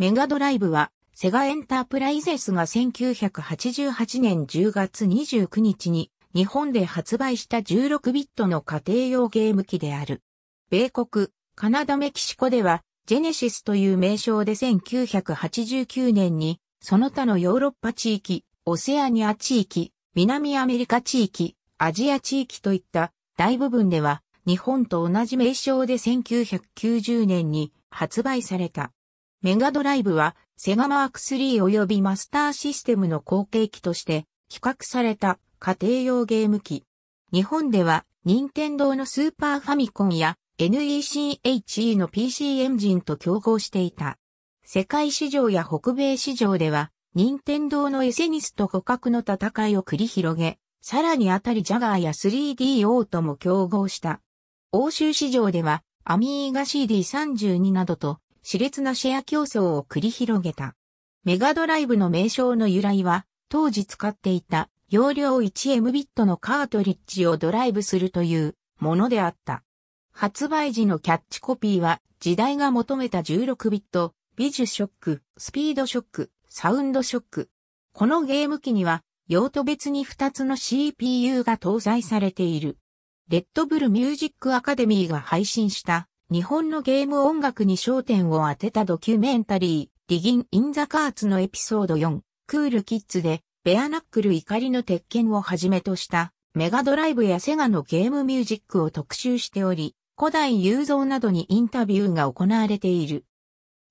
メガドライブは、セガエンタープライゼスが1988年10月29日に日本で発売した16ビットの家庭用ゲーム機である。米国、カナダメキシコでは、ジェネシスという名称で1989年に、その他のヨーロッパ地域、オセアニア地域、南アメリカ地域、アジア地域といった大部分では、日本と同じ名称で1990年に発売された。メガドライブは、セガマーク3及びマスターシステムの後継機として、企画された家庭用ゲーム機。日本では、任天堂のスーパーファミコンや NECHE の PC エンジンと競合していた。世界市場や北米市場では、任天堂のエセニスと互角の戦いを繰り広げ、さらにあたりジャガーや 3DO とも競合した。欧州市場では、アミーガ CD32 などと熾烈なシェア競争を繰り広げた。メガドライブの名称の由来は、当時使っていた容量 1M ビットのカートリッジをドライブするというものであった。発売時のキャッチコピーは、時代が求めた16ビット、ビジュショック、スピードショック、サウンドショック。このゲーム機には、用途別に2つの CPU が搭載されている。レッドブルミュージックアカデミーが配信した日本のゲーム音楽に焦点を当てたドキュメンタリー、ィギン・イン・ザ・カーツのエピソード4、クール・キッズで、ベアナックル怒りの鉄拳をはじめとした、メガドライブやセガのゲームミュージックを特集しており、古代雄三などにインタビューが行われている。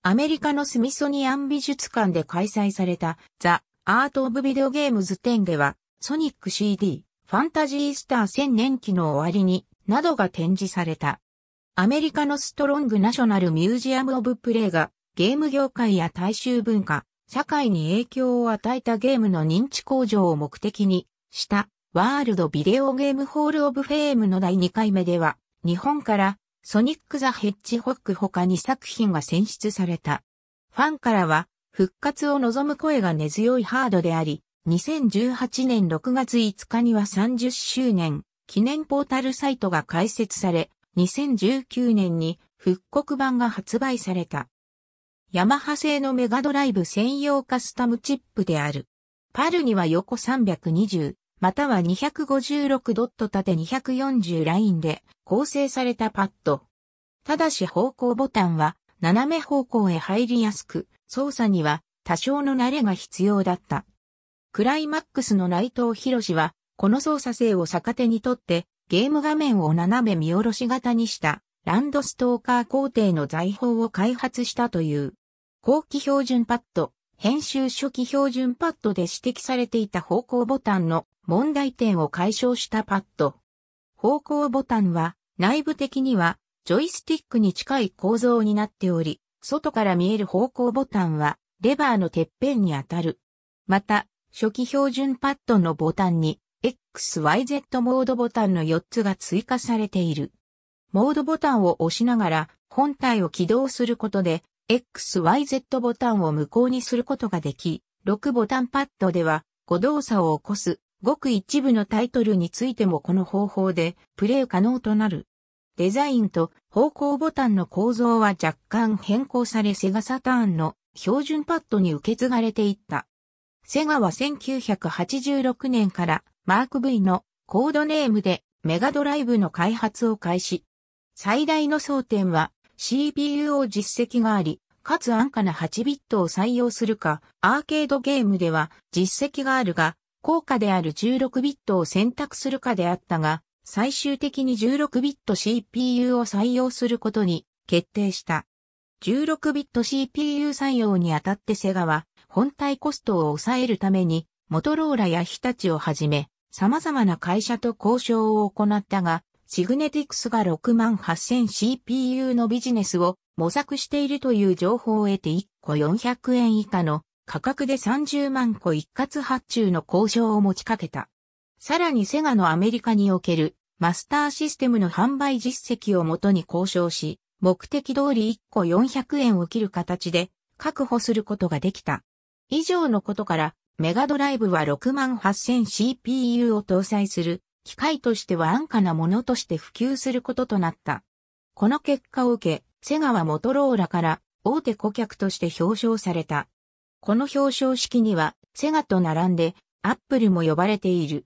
アメリカのスミソニアン美術館で開催されたザ・アート・オブ・ビデオ・ゲームズ展では、ソニック CD、ファンタジースター1000年期の終わりに、などが展示された。アメリカのストロングナショナルミュージアムオブプレイがゲーム業界や大衆文化、社会に影響を与えたゲームの認知向上を目的にしたワールドビデオゲームホールオブフェームの第2回目では日本からソニック・ザ・ヘッジホック他に作品が選出された。ファンからは復活を望む声が根強いハードであり、2018年6月5日には30周年記念ポータルサイトが開設され、2019年に復刻版が発売された。ヤマハ製のメガドライブ専用カスタムチップである。パルには横320、または256ドット縦240ラインで構成されたパッド。ただし方向ボタンは斜め方向へ入りやすく、操作には多少の慣れが必要だった。クライマックスの内藤博士は、この操作性を逆手にとって、ゲーム画面を斜め見下ろし型にしたランドストーカー工程の財宝を開発したという。後期標準パッド、編集初期標準パッドで指摘されていた方向ボタンの問題点を解消したパッド。方向ボタンは内部的にはジョイスティックに近い構造になっており、外から見える方向ボタンはレバーのてっぺんに当たる。また、初期標準パッドのボタンに XYZ モードボタンの4つが追加されている。モードボタンを押しながら本体を起動することで XYZ ボタンを無効にすることができ、6ボタンパッドでは誤動作を起こすごく一部のタイトルについてもこの方法でプレイ可能となる。デザインと方向ボタンの構造は若干変更されセガサターンの標準パッドに受け継がれていった。セガは1986年からマーク V のコードネームでメガドライブの開発を開始。最大の争点は CPU を実績があり、かつ安価な8ビットを採用するか、アーケードゲームでは実績があるが、効果である16ビットを選択するかであったが、最終的に16ビット CPU を採用することに決定した。16ビット CPU 採用にあたってセガは本体コストを抑えるためにモトローラや日立をはじめ様々な会社と交渉を行ったが、シグネティクスが 68,000CPU のビジネスを模索しているという情報を得て1個400円以下の価格で30万個一括発注の交渉を持ちかけた。さらにセガのアメリカにおけるマスターシステムの販売実績をもとに交渉し、目的通り1個400円を切る形で確保することができた。以上のことからメガドライブは 68000CPU を搭載する、機械としては安価なものとして普及することとなった。この結果を受け、セガはモトローラから大手顧客として表彰された。この表彰式には、セガと並んで、アップルも呼ばれている。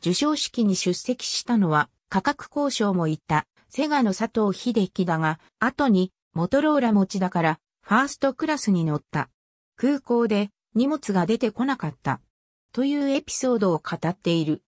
受賞式に出席したのは、価格交渉も言った、セガの佐藤秀樹だが、後に、モトローラ持ちだから、ファーストクラスに乗った。空港で、荷物が出てこなかった。というエピソードを語っている。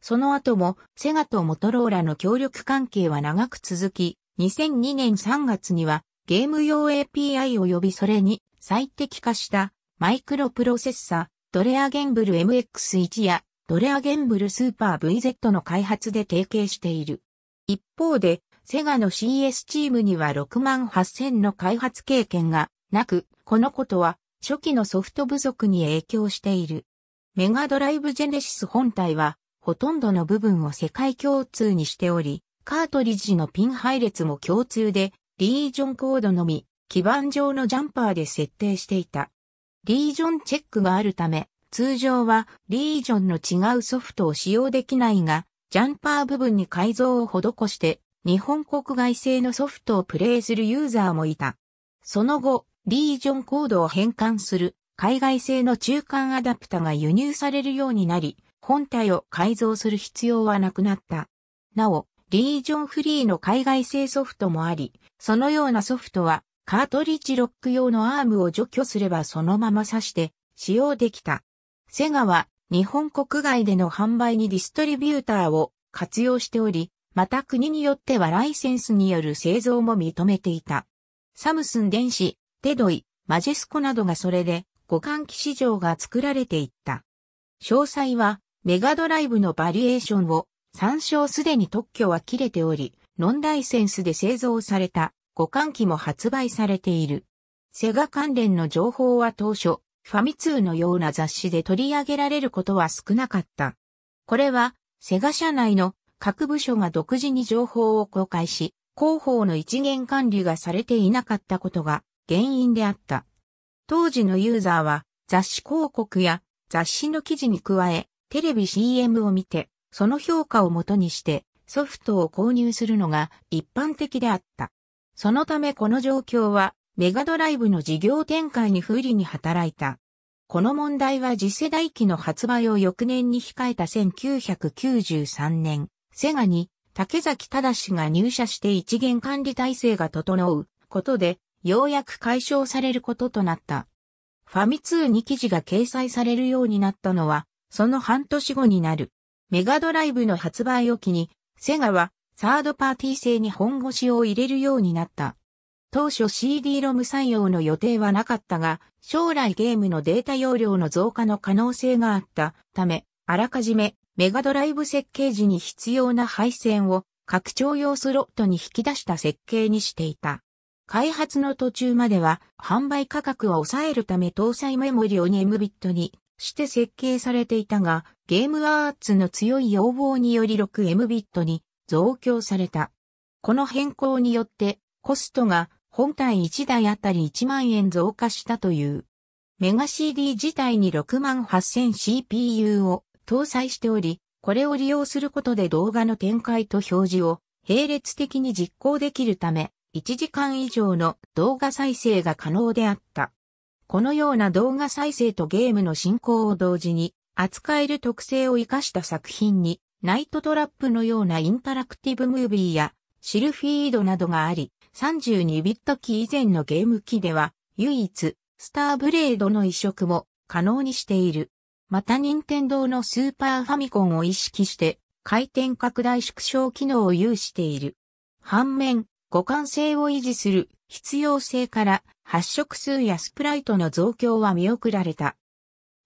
その後もセガとモトローラの協力関係は長く続き、2002年3月にはゲーム用 API 及びそれに最適化したマイクロプロセッサドレアゲンブル MX1 やドレアゲンブルスーパー VZ の開発で提携している。一方で、セガの CS チームには6万8000の開発経験がなく、このことは初期のソフト不足に影響している。メガドライブジェネシス本体は、ほとんどの部分を世界共通にしており、カートリッジのピン配列も共通で、リージョンコードのみ、基板上のジャンパーで設定していた。リージョンチェックがあるため、通常はリージョンの違うソフトを使用できないが、ジャンパー部分に改造を施して、日本国外製のソフトをプレイするユーザーもいた。その後、リージョンコードを変換する海外製の中間アダプタが輸入されるようになり、本体を改造する必要はなくなった。なお、リージョンフリーの海外製ソフトもあり、そのようなソフトはカートリッジロック用のアームを除去すればそのまま挿して使用できた。セガは日本国外での販売にディストリビューターを活用しており、また国によってはライセンスによる製造も認めていた。サムスン電子テドイ、マジェスコなどがそれで互換機市場が作られていった。詳細はメガドライブのバリエーションを参照すでに特許は切れており、ノンライセンスで製造された互換機も発売されている。セガ関連の情報は当初、ファミ通のような雑誌で取り上げられることは少なかった。これは、セガ社内の各部署が独自に情報を公開し、広報の一元管理がされていなかったことが原因であった。当時のユーザーは雑誌広告や雑誌の記事に加え、テレビ CM を見て、その評価をもとにしてソフトを購入するのが一般的であった。そのためこの状況はメガドライブの事業展開に不利に働いた。この問題は次世代機の発売を翌年に控えた1993年、セガに竹崎正が入社して一元管理体制が整うことでようやく解消されることとなった。ファミ通に記事が掲載されるようになったのは、その半年後になる。メガドライブの発売を機に、セガはサードパーティー製に本腰を入れるようになった。当初 CD ロム採用の予定はなかったが、将来ゲームのデータ容量の増加の可能性があったため、あらかじめメガドライブ設計時に必要な配線を拡張用スロットに引き出した設計にしていた。開発の途中までは販売価格を抑えるため搭載メモリを 2MBit にして設計されていたが、ゲームアーツの強い要望により 6MBit に増強された。この変更によってコストが本体1台あたり1万円増加したという。メガ CD 自体に 68000CPU を搭載しており、これを利用することで動画の展開と表示を並列的に実行できるため、1時間以上の動画再生が可能であった。このような動画再生とゲームの進行を同時に扱える特性を活かした作品に、ナイトトラップのようなインタラクティブムービーやシルフィードなどがあり、32ビット機以前のゲーム機では唯一スターブレードの移植も可能にしている。また任天堂のスーパーファミコンを意識して回転拡大縮小機能を有している。反面、互換性を維持する必要性から発色数やスプライトの増強は見送られた。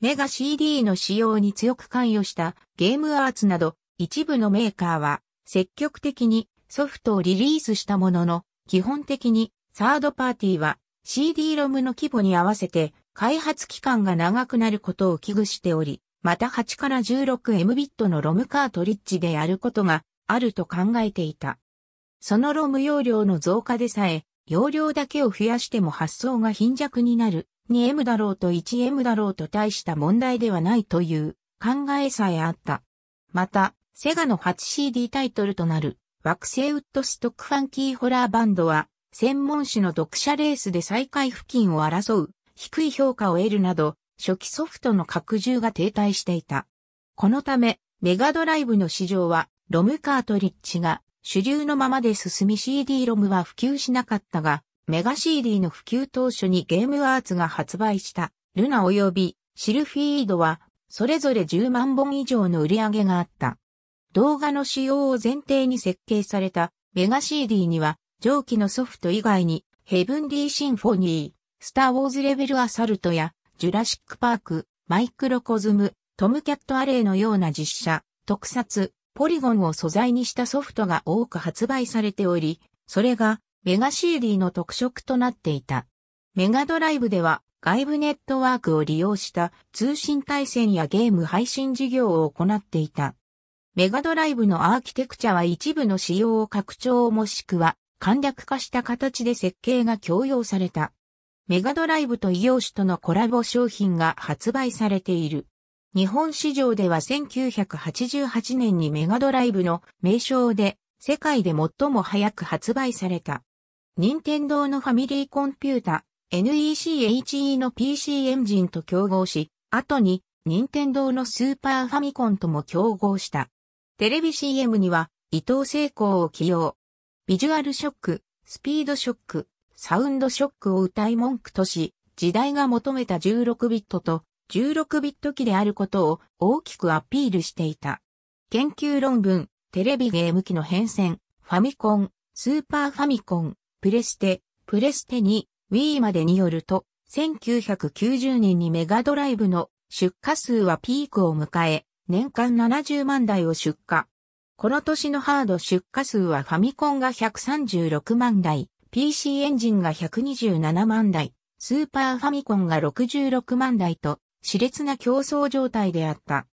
メガ CD の使用に強く関与したゲームアーツなど一部のメーカーは積極的にソフトをリリースしたものの基本的にサードパーティーは c d ロムの規模に合わせて開発期間が長くなることを危惧しており、また8から 16MB のロムカートリッジでやることがあると考えていた。そのロム容量の増加でさえ、容量だけを増やしても発想が貧弱になる、2M だろうと 1M だろうと大した問題ではないという考えさえあった。また、セガの初 CD タイトルとなる、惑星ウッドストックファンキーホラーバンドは、専門誌の読者レースで最下位付近を争う、低い評価を得るなど、初期ソフトの拡充が停滞していた。このため、メガドライブの市場は、ロムカートリッジが主流のままで進み c d ロムは普及しなかったが、メガ CD の普及当初にゲームアーツが発売したルナ及びシルフィードはそれぞれ10万本以上の売り上げがあった。動画の使用を前提に設計されたメガ CD には上記のソフト以外にヘブンディーシンフォニー、スターウォーズレベルアサルトやジュラシックパーク、マイクロコズム、トムキャットアレイのような実写、特撮、ポリゴンを素材にしたソフトが多く発売されており、それがメガ CD の特色となっていた。メガドライブでは外部ネットワークを利用した通信対戦やゲーム配信事業を行っていた。メガドライブのアーキテクチャは一部の仕様を拡張もしくは簡略化した形で設計が強要された。メガドライブと異業種とのコラボ商品が発売されている。日本市場では1988年にメガドライブの名称で世界で最も早く発売された。任天堂のファミリーコンピュータ NECHE の PC エンジンと競合し、後に任天堂のスーパーファミコンとも競合した。テレビ CM には伊藤聖光を起用。ビジュアルショック、スピードショック、サウンドショックを歌い文句とし、時代が求めた16ビットと16ビット機であることを大きくアピールしていた。研究論文、テレビゲーム機の変遷、ファミコン、スーパーファミコン、プレステ、プレステ2、Wii までによると、1990年にメガドライブの出荷数はピークを迎え、年間70万台を出荷。この年のハード出荷数はファミコンが136万台、PC エンジンが127万台、スーパーファミコンが66万台と熾烈な競争状態であった。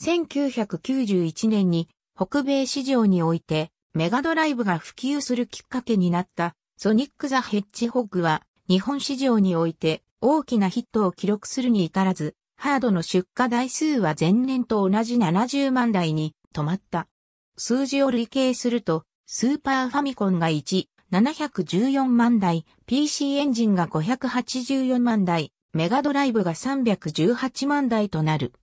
1991年に北米市場においてメガドライブが普及するきっかけになったソニック・ザ・ヘッジホッグは日本市場において大きなヒットを記録するに至らず、ハードの出荷台数は前年と同じ70万台に止まった。数字を累計すると、スーパーファミコンが1、714万台、PC エンジンが584万台、メガドライブが318万台となる。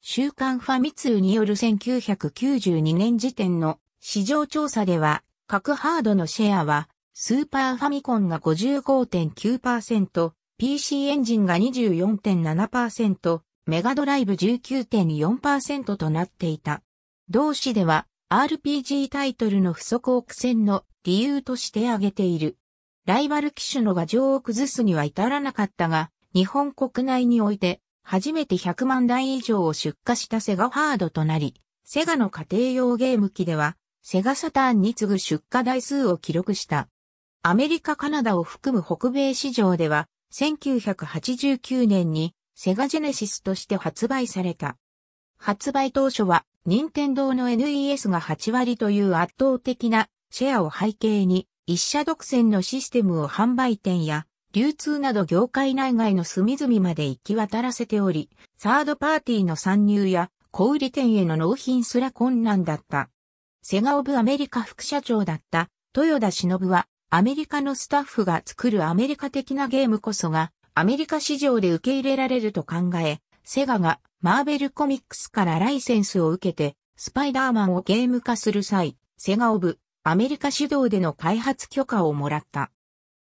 週刊ファミ通による1992年時点の市場調査では、各ハードのシェアは、スーパーファミコンが55.9%、PC エンジンが24.7%、メガドライブ19.4%となっていた。同誌では RPG タイトルの不足を苦戦の理由として挙げている。ライバル機種の牙城を崩すには至らなかったが、日本国内において、初めて100万台以上を出荷したセガハードとなり、セガの家庭用ゲーム機では、セガサターンに次ぐ出荷台数を記録した。アメリカ・カナダを含む北米市場では、1989年にセガジェネシスとして発売された。発売当初は、任天堂の NES が8割という圧倒的なシェアを背景に、一社独占のシステムを販売店や流通など業界内外の隅々まで行き渡らせており、サードパーティーの参入や小売店への納品すら困難だった。セガオブアメリカ副社長だった豊田忍は、アメリカのスタッフが作るアメリカ的なゲームこそが、アメリカ市場で受け入れられると考え、セガがマーベルコミックスからライセンスを受けて、スパイダーマンをゲーム化する際、セガオブアメリカ主導での開発許可をもらった。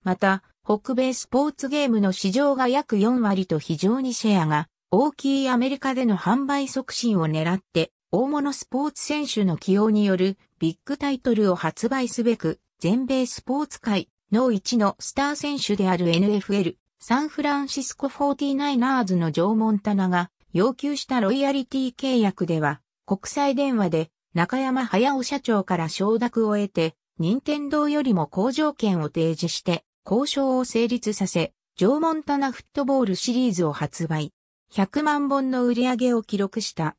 また、北米スポーツゲームの市場が約4割と非常にシェアが大きいアメリカでの販売促進を狙って大物スポーツ選手の起用によるビッグタイトルを発売すべく全米スポーツ界の一のスター選手である NFL サンフランシスコ 49ers の縄文棚が要求したロイヤリティ契約では国際電話で中山駿社長から承諾を得て任天堂よりも好条件を提示して交渉を成立させ、縄文棚フットボールシリーズを発売。100万本の売り上げを記録した。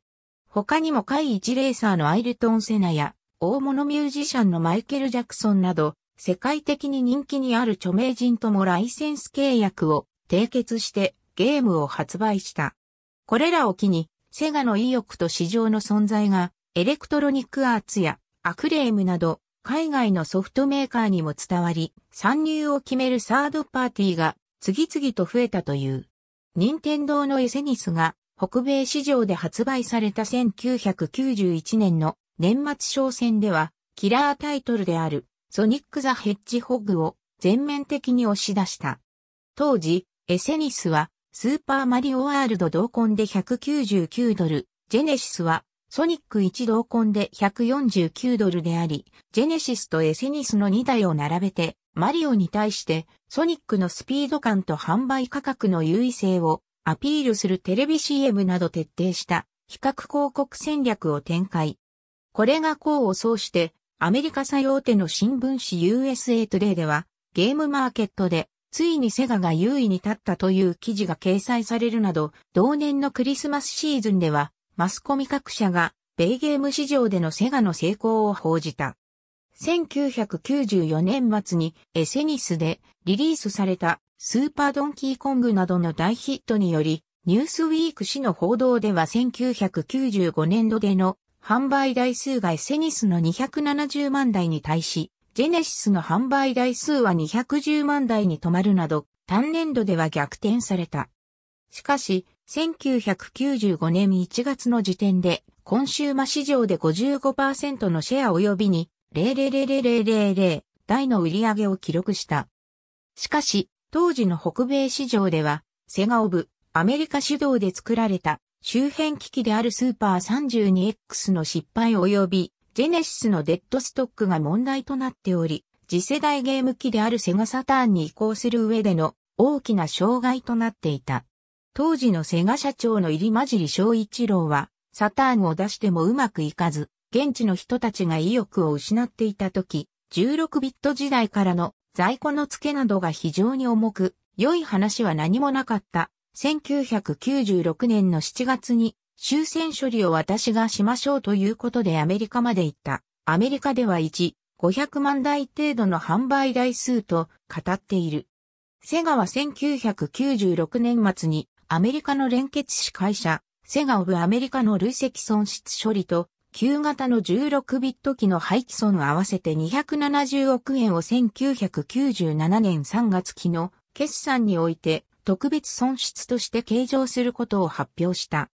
他にも会一レーサーのアイルトン・セナや、大物ミュージシャンのマイケル・ジャクソンなど、世界的に人気にある著名人ともライセンス契約を締結してゲームを発売した。これらを機に、セガの意欲と市場の存在が、エレクトロニックアーツやアクレームなど海外のソフトメーカーにも伝わり、参入を決めるサードパーティーが次々と増えたという。任天堂のエセニスが北米市場で発売された1991年の年末商戦では、キラータイトルであるソニック・ザ・ヘッジホッグを全面的に押し出した。当時、エセニスはスーパーマリオワールド同梱で199ドル、ジェネシスはソニック1同梱で149ドルであり、ジェネシスとエセニスの2台を並べて、マリオに対してソニックのスピード感と販売価格の優位性をアピールするテレビ CM など徹底した比較広告戦略を展開。これが功を奏して、アメリカ最大手の新聞紙 USA Today では、ゲームマーケットで、ついにセガが優位に立ったという記事が掲載されるなど、同年のクリスマスシーズンでは、マスコミ各社が、米ゲーム市場でのセガの成功を報じた。1994年末にエセニスでリリースされたスーパードンキーコングなどの大ヒットにより、ニュースウィーク誌の報道では1995年度での販売台数がエセニスの270万台に対し、ジェネシスの販売台数は210万台に止まるなど、単年度では逆転された。しかし、1995年1月の時点で、コンシューマ市場で55%のシェア及びに0000000台の売り上げを記録した。しかし、当時の北米市場では、セガオブ、アメリカ主導で作られた周辺機器であるスーパー 32X の失敗及び、ジェネシスのデッドストックが問題となっており、次世代ゲーム機であるセガサターンに移行する上での大きな障害となっていた。当時のセガ社長の入間尻昭一郎は、サターンを出してもうまくいかず、現地の人たちが意欲を失っていた時、16ビット時代からの在庫の付けなどが非常に重く、良い話は何もなかった。1996年の7月に終戦処理を私がしましょうということでアメリカまで行った。アメリカでは1、500万台程度の販売台数と語っている。セガは1996年末にアメリカの連結子会社、セガオブアメリカの累積損失処理と、旧型の16ビット機の廃棄損合わせて270億円を1997年3月期の決算において特別損失として計上することを発表した。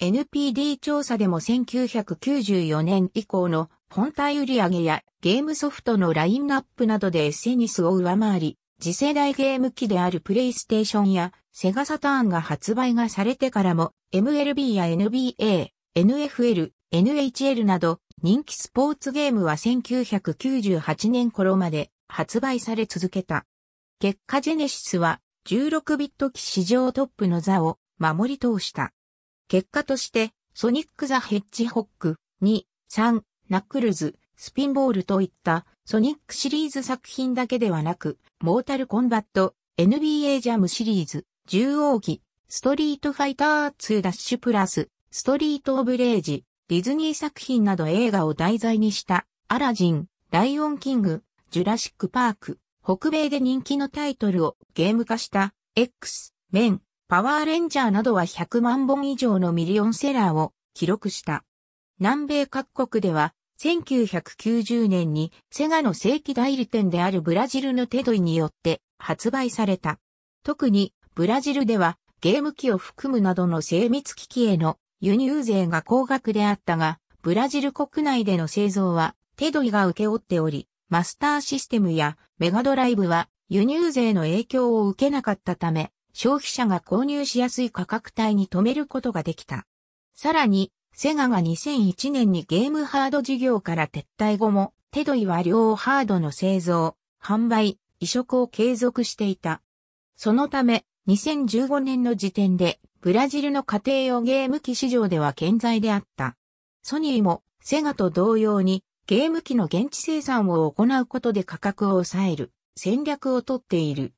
NPD 調査でも1994年以降の本体売上やゲームソフトのラインナップなどでエセニスを上回り、次世代ゲーム機であるプレイステーションやセガサターンが発売がされてからも MLB や NBA、NFL、NHL など人気スポーツゲームは1998年頃まで発売され続けた。結果ジェネシスは16ビット機史上トップの座を守り通した。結果としてソニック・ザ・ヘッジホック2、3、ナックルズ、スピンボールといったソニックシリーズ作品だけではなく、モータルコンバット、NBA ジャムシリーズ、獣王記、ストリートファイター2ダッシュプラス、ストリートオブレージ、ディズニー作品など映画を題材にした、アラジン、ライオンキング、ジュラシックパーク、北米で人気のタイトルをゲーム化した、X、メン、パワーレンジャーなどは100万本以上のミリオンセラーを記録した。南米各国では1990年にセガの正規代理店であるブラジルのテドイによって発売された。特にブラジルではゲーム機を含むなどの精密機器への輸入税が高額であったが、ブラジル国内での製造はテドイが受け負っており、マスターシステムやメガドライブは輸入税の影響を受けなかったため、消費者が購入しやすい価格帯に止めることができた。さらに、セガが2001年にゲームハード事業から撤退後も、テドイは両ハードの製造、販売、移植を継続していた。そのため、2015年の時点で、ブラジルの家庭用ゲーム機市場では健在であった。ソニーも、セガと同様に、ゲーム機の現地生産を行うことで価格を抑える、戦略をとっている。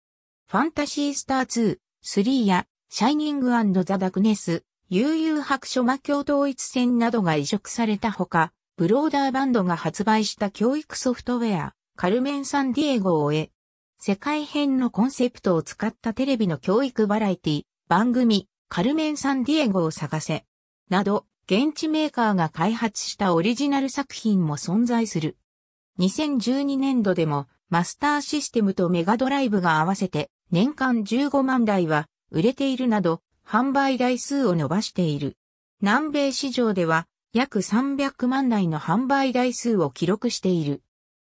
ファンタシースター2、3や、シャイニングザ・ダクネス、悠々白書魔教統一戦などが移植されたほか、ブローダーバンドが発売した教育ソフトウェア、カルメン・サンディエゴを終え、世界編のコンセプトを使ったテレビの教育バラエティ、番組、カルメン・サンディエゴを探せ、など、現地メーカーが開発したオリジナル作品も存在する。2012年度でも、マスターシステムとメガドライブが合わせて、年間15万台は売れているなど、販売台数を伸ばしている。南米市場では約300万台の販売台数を記録している。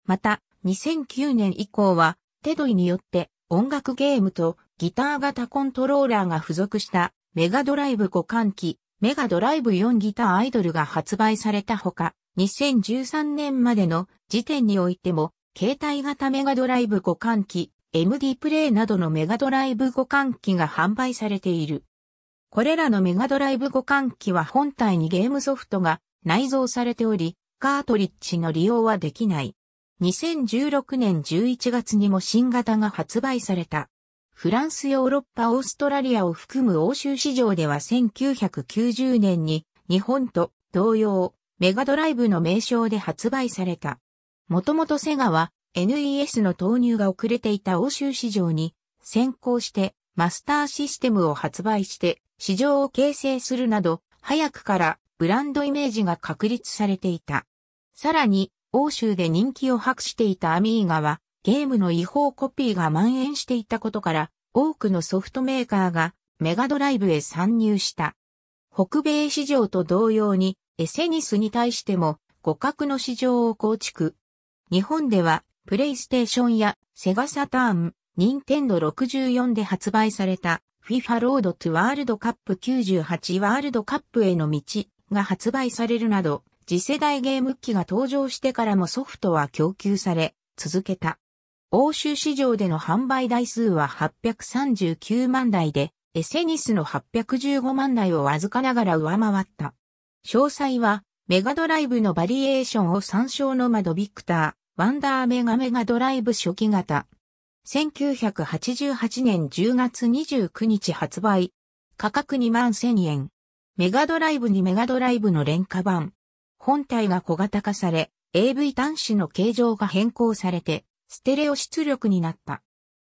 また、2009年以降は、テドイによって音楽ゲームとギター型コントローラーが付属したメガドライブ互換機、メガドライブ4ギターアイドルが発売されたほか、2013年までの時点においても、携帯型メガドライブ互換機、MD プレイなどのメガドライブ互換機が販売されている。これらのメガドライブ互換機は本体にゲームソフトが内蔵されており、カートリッジの利用はできない。2016年11月にも新型が発売された。フランス、ヨーロッパ、オーストラリアを含む欧州市場では1990年に日本と同様、メガドライブの名称で発売された。もともとセガは NES の投入が遅れていた欧州市場に先行してマスターシステムを発売して市場を形成するなど、早くからブランドイメージが確立されていた。さらに、欧州で人気を博していたアミーガは、ゲームの違法コピーが蔓延していたことから、多くのソフトメーカーがメガドライブへ参入した。北米市場と同様に、エセニスに対しても互角の市場を構築。日本では、プレイステーションやセガサターン、ニンテンド64で発売された FIFA ロードトゥワールドカップ98ワールドカップへの道が発売されるなど、次世代ゲーム機が登場してからもソフトは供給され、続けた。欧州市場での販売台数は839万台で、エセニスの815万台をわずかながら上回った。詳細は、メガドライブのバリエーションを参照の窓ビクター、ワンダーメガメガドライブ初期型、1988年10月29日発売。価格2万1000円。メガドライブにメガドライブの廉価版。本体が小型化され、AV 端子の形状が変更されて、ステレオ出力になった。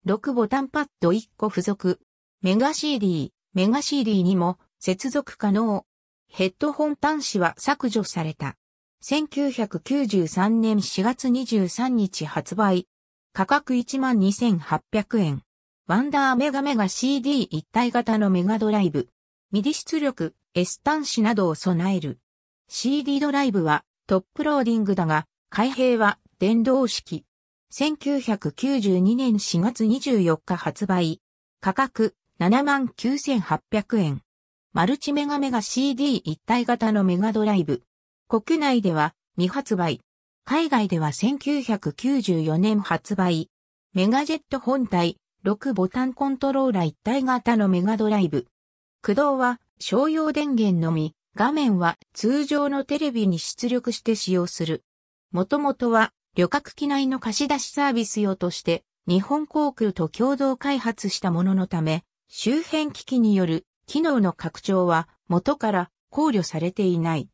6ボタンパッド1個付属。メガ CD、メガ CD にも接続可能。ヘッドホン端子は削除された。1993年4月23日発売。価格12,800円。ワンダーメガメガ CD 一体型のメガドライブ。ミディ出力、S 端子などを備える。CD ドライブはトップローディングだが、開閉は電動式。1992年4月24日発売。価格79,800円。マルチメガメガ CD 一体型のメガドライブ。国内では未発売。海外では1994年発売。メガジェット本体、6ボタンコントローラ一体型のメガドライブ。駆動は商用電源のみ、画面は通常のテレビに出力して使用する。もともとは旅客機内の貸し出しサービス用として日本航空と共同開発したもののため、周辺機器による機能の拡張は元から考慮されていない。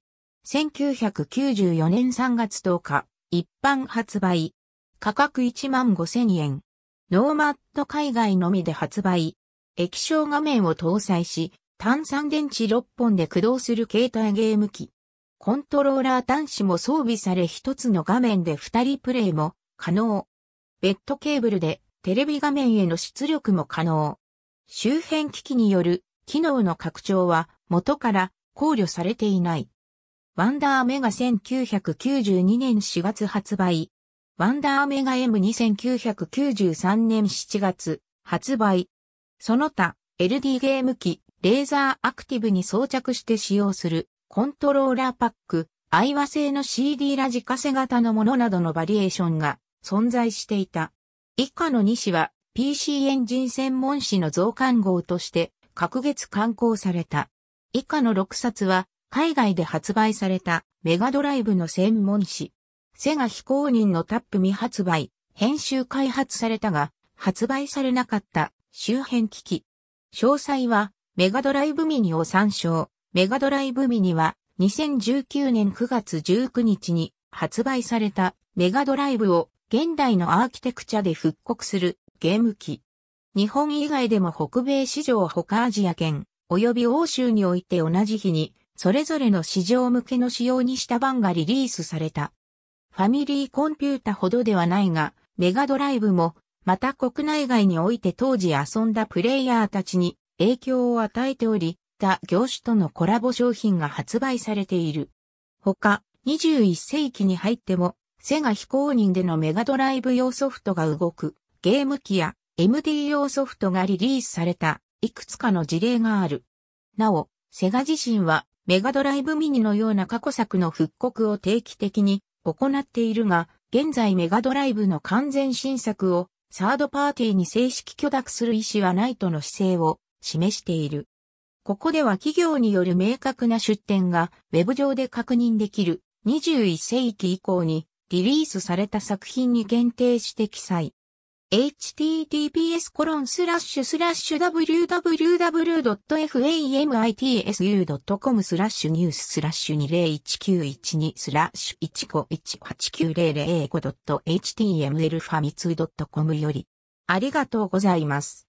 1994年3月10日、一般発売。価格1万5千円。ノーマット海外のみで発売。液晶画面を搭載し、単三電池6本で駆動する携帯ゲーム機。コントローラー端子も装備され一つの画面で二人プレイも可能。ベッドケーブルでテレビ画面への出力も可能。周辺機器による機能の拡張は元から考慮されていない。ワンダーメガ1992年4月発売。ワンダーメガ M2993 年7月発売。その他、LD ゲーム機、レーザーアクティブに装着して使用するコントローラーパック、愛和製の CD ラジカセ型のものなどのバリエーションが存在していた。以下の2紙は PC エンジン専門誌の増刊号として各月刊行された。以下の6冊は海外で発売されたメガドライブの専門誌。セガ非公認のタップ未発売、編集開発されたが、発売されなかった周辺機器。詳細はメガドライブミニを参照。メガドライブミニは2019年9月19日に発売されたメガドライブを現代のアーキテクチャで復刻するゲーム機。日本以外でも北米市場他アジア圏及び欧州において同じ日にそれぞれの市場向けの仕様にした版がリリースされた。ファミリーコンピュータほどではないが、メガドライブも、また国内外において当時遊んだプレイヤーたちに影響を与えており、他業種とのコラボ商品が発売されている。他、21世紀に入っても、セガ非公認でのメガドライブ用ソフトが動く、ゲーム機や MD 用ソフトがリリースされた、いくつかの事例がある。なお、セガ自身はメガドライブミニのような過去作の復刻を定期的に行っているが、現在メガドライブの完全新作をサードパーティーに正式許諾する意思はないとの姿勢を示している。ここでは企業による明確な出展が Web 上で確認できる21世紀以降にリリースされた作品に限定して記載。https コロンスラッシュスラッシュ www.famitsu.com スラッシュニューススラッシュ201912スラッシュ1 5 1 8 9 0 0 5 h t m l ファミツー .com よりありがとうございます。